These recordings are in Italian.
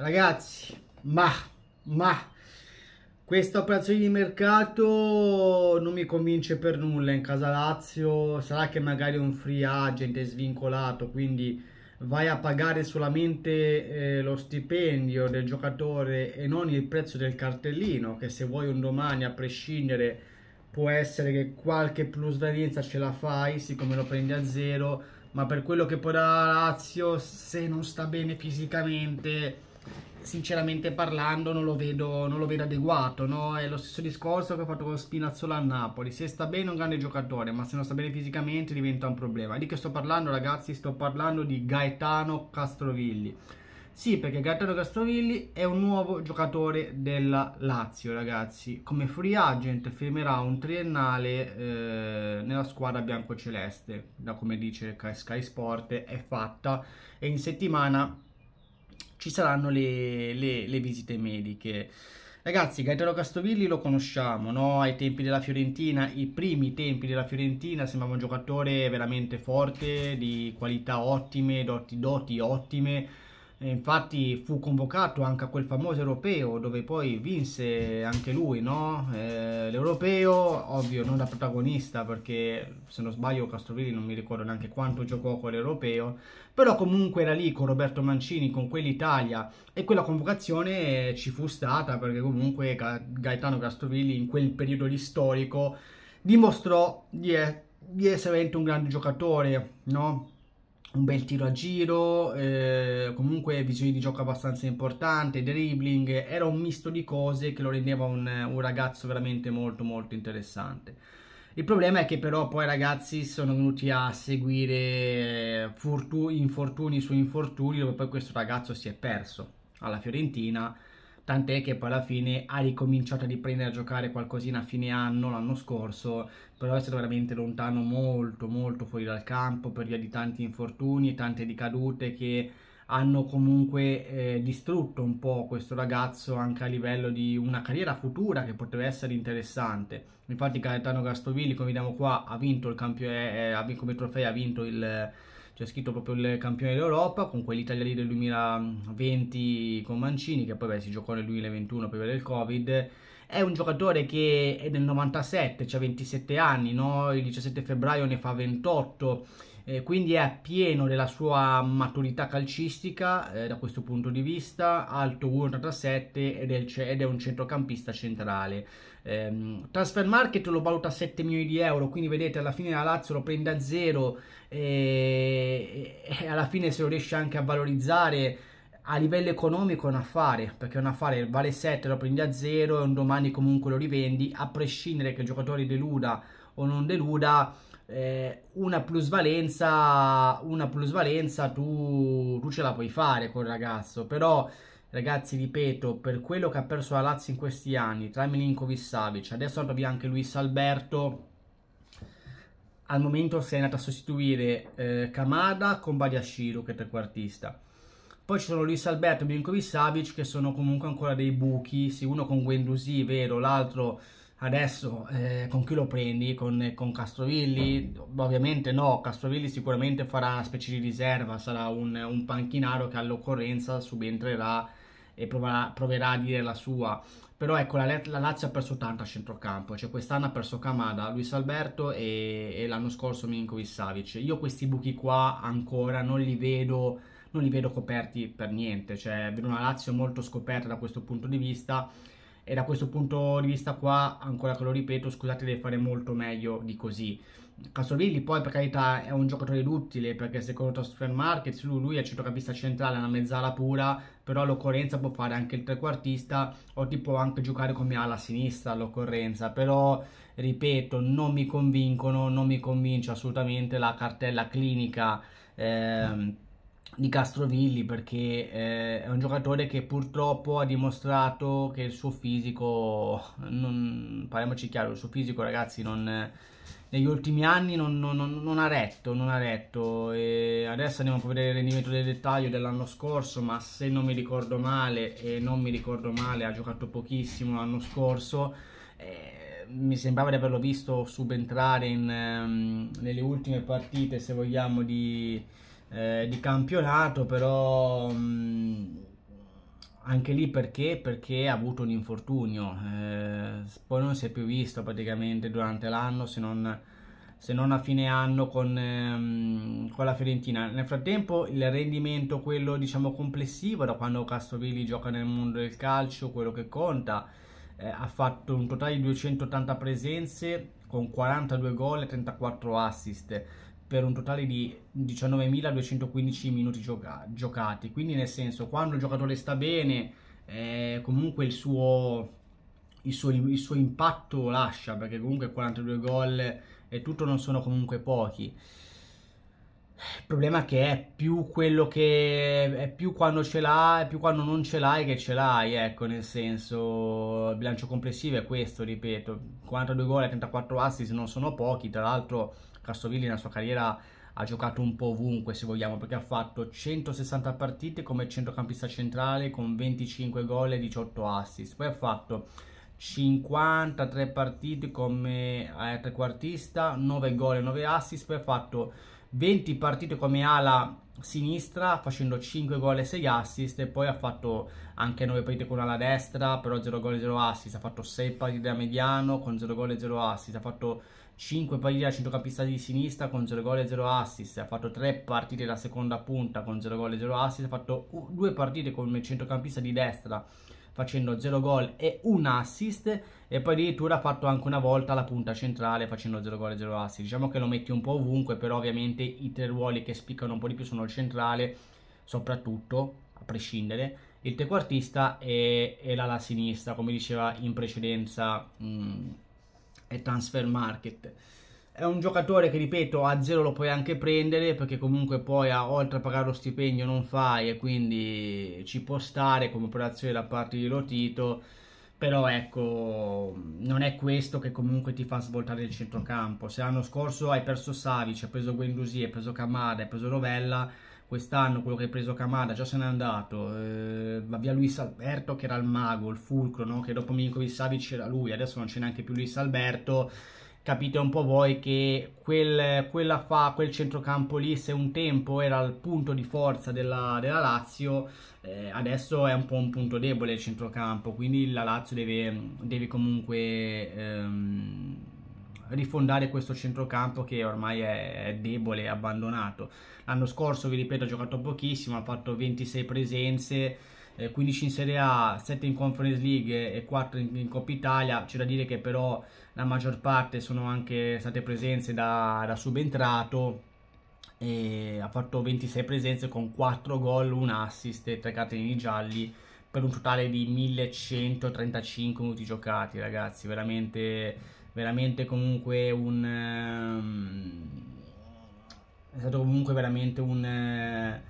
ragazzi ma ma questa operazione di mercato non mi convince per nulla in casa Lazio sarà che magari un free agent è svincolato quindi vai a pagare solamente eh, lo stipendio del giocatore e non il prezzo del cartellino che se vuoi un domani a prescindere può essere che qualche plusvalenza ce la fai siccome lo prendi a zero ma per quello che può dare la Lazio se non sta bene fisicamente sinceramente parlando non lo vedo, non lo vedo adeguato, no? è lo stesso discorso che ho fatto con Spinazzola a Napoli, se sta bene è un grande giocatore, ma se non sta bene fisicamente diventa un problema, di che sto parlando ragazzi? Sto parlando di Gaetano Castrovilli, sì perché Gaetano Castrovilli è un nuovo giocatore della Lazio ragazzi, come free agent firmerà un triennale eh, nella squadra biancoceleste, da come dice Sky Sport è fatta e in settimana ci saranno le, le, le visite mediche. Ragazzi, Gaetano Castovilli lo conosciamo, no? Ai tempi della Fiorentina, i primi tempi della Fiorentina, sembrava un giocatore veramente forte, di qualità ottime, doti, doti ottime infatti fu convocato anche a quel famoso europeo dove poi vinse anche lui no? eh, l'europeo ovvio non da protagonista perché se non sbaglio Castrovilli non mi ricordo neanche quanto giocò con l'europeo però comunque era lì con Roberto Mancini con quell'Italia e quella convocazione ci fu stata perché comunque Ga- Gaetano Castrovilli in quel periodo di storico dimostrò di, e- di essere un grande giocatore no? un bel tiro a giro, eh, comunque visione di gioco abbastanza importante, dribbling, era un misto di cose che lo rendeva un, un, ragazzo veramente molto molto interessante. Il problema è che però poi i ragazzi sono venuti a seguire eh, infortuni su infortuni dove poi questo ragazzo si è perso alla Fiorentina tant'è che poi alla fine ha ricominciato a riprendere a giocare qualcosina a fine anno l'anno scorso, però è stato veramente lontano molto molto fuori dal campo per via di tanti infortuni, e tante ricadute che hanno comunque eh, distrutto un po' questo ragazzo anche a livello di una carriera futura che poteva essere interessante. Infatti Gaetano Gastovilli, come vediamo qua, ha vinto il campione, eh, eh come trofeo ha vinto il c'è scritto proprio il campione d'Europa con quell'Italia lì del 2020 con Mancini che poi beh, si giocò nel 2021 prima del Covid. È un giocatore che è del 97, ha cioè 27 anni, no? il 17 febbraio ne fa 28 eh, quindi è pieno della sua maturità calcistica eh, da questo punto di vista, alto 1,87 ed, ed, è un centrocampista centrale. Eh, transfer Market lo valuta a 7 milioni di euro, quindi vedete alla fine la Lazio lo prende a zero e, eh, e alla fine se lo riesce anche a valorizzare a livello economico è un affare, perché è un affare, vale 7, lo prendi a 0 e un domani comunque lo rivendi, a prescindere che il giocatore deluda o non deluda, eh, una plusvalenza, una plusvalenza tu, tu ce la puoi fare col ragazzo, però ragazzi ripeto, per quello che ha perso la Lazio in questi anni, tra Milinkovic Savic, cioè adesso trovi anche Luis Alberto, al momento si è andato a sostituire eh, Kamada con Badiashiro che è trequartista. Poi ci sono Luis Alberto e Milinkovic Savic che sono comunque ancora dei buchi, sì, uno con Guendouzi, vero, l'altro adesso eh, con chi lo prendi? Con, eh, con, Castrovilli? Ovviamente no, Castrovilli sicuramente farà una specie di riserva, sarà un, un panchinaro che all'occorrenza subentrerà e proverà, proverà, a dire la sua. Però ecco, la, la Lazio ha perso tanto a centrocampo, cioè quest'anno ha perso Camada, Luis Alberto e, e l'anno scorso Minkovic Savic. Io questi buchi qua ancora non li vedo non li vedo coperti per niente, cioè vedo una Lazio molto scoperta da questo punto di vista e da questo punto di vista qua, ancora che lo ripeto, scusate, deve fare molto meglio di così. Casovilli poi per carità è un giocatore duttile perché secondo Transfer Market lui è centrocampista centrale, una mezzala pura, però all'occorrenza può fare anche il trequartista o ti può anche giocare come ala sinistra all'occorrenza, però ripeto non mi convincono, non mi convince assolutamente la cartella clinica. Ehm, di Castrovilli perché eh, è un giocatore che purtroppo ha dimostrato che il suo fisico, non, parliamoci chiaro, il suo fisico ragazzi non, negli ultimi anni non, non, ha retto, non ha retto e adesso andiamo a vedere il rendimento del dettaglio dell'anno scorso ma se non mi ricordo male e non mi ricordo male ha giocato pochissimo l'anno scorso eh, mi sembrava di averlo visto subentrare in, um, nelle ultime partite se vogliamo di eh, di campionato, però mh, mm, anche lì perché? Perché ha avuto un infortunio, eh, poi non si è più visto praticamente durante l'anno se non, se non a fine anno con, ehm, con, la Fiorentina. Nel frattempo il rendimento, quello diciamo complessivo, da quando Castrovilli gioca nel mondo del calcio, quello che conta, eh, ha fatto un totale di 280 presenze con 42 gol e 34 assist per un totale di 19.215 minuti gioca- giocati. Quindi nel senso, quando il giocatore sta bene, eh, comunque il suo, il, suo, il suo impatto lascia, perché comunque 42 gol e tutto non sono comunque pochi. Il problema è che è più quello che è più quando ce l'hai, più quando non ce l'hai che ce l'hai, ecco, nel senso il bilancio complessivo è questo, ripeto, 42 gol e 34 assist non sono pochi, tra l'altro Castrovilli nella sua carriera ha giocato un po' ovunque se vogliamo perché ha fatto 160 partite come centrocampista centrale con 25 gol e 18 assist poi ha fatto 53 partite come eh, trequartista 9 gol e 9 assist poi ha fatto 20 partite come ala sinistra facendo 5 gol e 6 assist e poi ha fatto anche 9 partite con ala destra però 0 gol e 0 assist ha fatto 6 partite da mediano con 0 gol e 0 assist ha fatto 5 partite da centrocampista di sinistra con 0 gol e 0 assist, ha fatto 3 partite da seconda punta con 0 gol e 0 assist, ha fatto 2 partite come centrocampista di destra facendo 0 gol e 1 assist e poi addirittura ha fatto anche una volta la punta centrale facendo 0 gol e 0 assist. Diciamo che lo metti un po' ovunque, però ovviamente i tre ruoli che spiccano un po' di più sono il centrale, soprattutto, a prescindere, il trequartista e, e l'ala sinistra, come diceva in precedenza... Mh, mm, e transfer market. È un giocatore che, ripeto, a zero lo puoi anche prendere perché comunque poi a, oltre a pagare lo stipendio non fai e quindi ci può stare come operazione da parte di Lotito, però ecco, non è questo che comunque ti fa svoltare il centrocampo. Se l'anno scorso hai perso Savic, hai preso Guendouzi, hai preso Camara, hai preso Novella quest'anno quello che ha preso Camada già se n'è andato, eh, va via Luis Alberto che era il mago, il fulcro, no? che dopo Milinkovic Savic era lui, adesso non c'è neanche più Luis Alberto, capite un po' voi che quel, fa, quel, centrocampo lì, se un tempo era il punto di forza della, della Lazio, eh, adesso è un po' un punto debole il centrocampo, quindi la Lazio deve, deve comunque ehm, rifondare questo centrocampo che ormai è debole, abbandonato. L'anno scorso, vi ripeto, ha giocato pochissimo, ha fatto 26 presenze, 15 eh, in Serie A, 7 in Conference League e 4 in, Coppa Italia. C'è da dire che però la maggior parte sono anche state presenze da, da subentrato. ha fatto 26 presenze con 4 gol, 1 assist e 3 cartellini gialli per un totale di 1135 minuti giocati, ragazzi, veramente, veramente comunque un... Um, è stato comunque veramente un,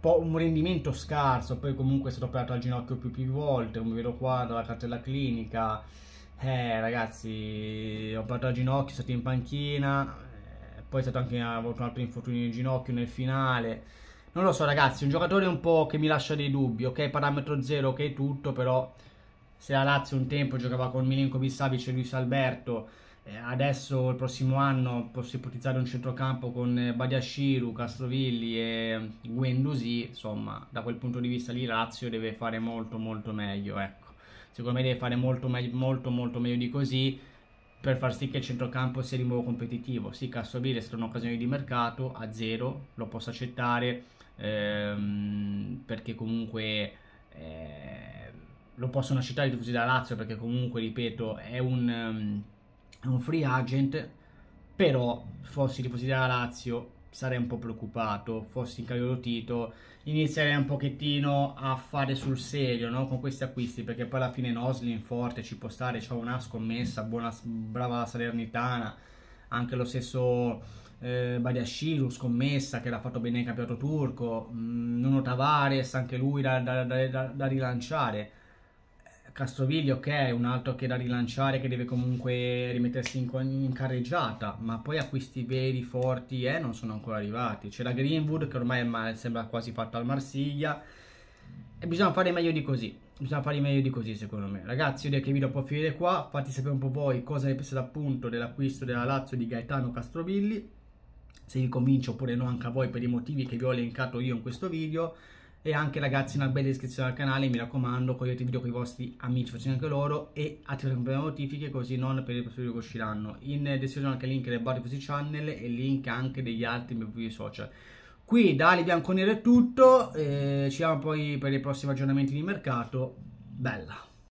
uh, un rendimento scarso, poi comunque è stato operato al ginocchio più più volte, come vedo qua dalla cartella clinica. Eh ragazzi, ho operato al ginocchio, è stato in panchina, eh, poi è stato anche avuto un altro infortunio nel ginocchio nel finale non lo so ragazzi, un giocatore un po' che mi lascia dei dubbi, ok? Parametro 0, ok tutto, però se la Lazio un tempo giocava con Milenkovic Savic e Luis Alberto, eh, adesso il prossimo anno posso ipotizzare un centrocampo con eh, Badiashiru, Castrovilli e Guendusi, insomma, da quel punto di vista lì la Lazio deve fare molto molto meglio, ecco. Secondo me deve fare molto molto molto meglio di così per far sì che il centrocampo sia di nuovo competitivo. Sì, Castrovilli è stata un'occasione di mercato a zero, lo posso accettare ehm, perché comunque eh, lo possono accettare i tifosi della Lazio perché comunque, ripeto, è un, um, un free agent, però fossi tifosi della Lazio sarei un po' preoccupato, fossi in Cagliolo Tito, inizierei un pochettino a fare sul serio no? con questi acquisti, perché poi alla fine Noslin forte ci può stare, c'è una scommessa, buona, brava la Salernitana, anche lo stesso eh, Badiashiru, scommessa che l'ha fatto bene il campionato turco, mh, mm, Nuno Tavares, anche lui da, da, da, da rilanciare. Castroviglio ok, è un altro che da rilanciare, che deve comunque rimettersi in, in carreggiata, ma poi acquisti veri, forti, eh, non sono ancora arrivati. C'è la Greenwood che ormai è, sembra quasi fatta al Marsiglia, e bisogna fare meglio di così bisogna fare meglio di così secondo me ragazzi io direi che il video può finire qua fate sapere un po' voi cosa ne pensate appunto dell'acquisto della Lazio di Gaetano Castrovilli se vi convince oppure no anche a voi per i motivi che vi ho elencato io in questo video e anche ragazzi una bella iscrizione al canale mi raccomando cogliete i video con i vostri amici facendo anche loro e attivate le notifiche così non per i prossimi video che usciranno in descrizione anche il link del Barry Channel e il link anche degli altri miei profili social Qui da Ali Bianconero è tutto, eh, ci vediamo poi per i prossimi aggiornamenti di mercato. Bella!